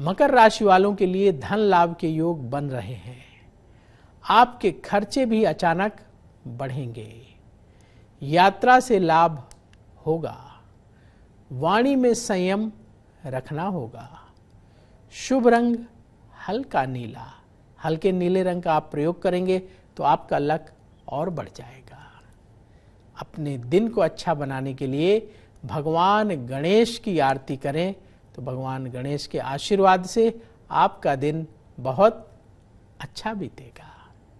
मकर राशि वालों के लिए धन लाभ के योग बन रहे हैं आपके खर्चे भी अचानक बढ़ेंगे यात्रा से लाभ होगा वाणी में संयम रखना होगा शुभ रंग हल्का नीला हल्के नीले रंग का आप प्रयोग करेंगे तो आपका लक और बढ़ जाएगा अपने दिन को अच्छा बनाने के लिए भगवान गणेश की आरती करें तो भगवान गणेश के आशीर्वाद से आपका दिन बहुत अच्छा बीतेगा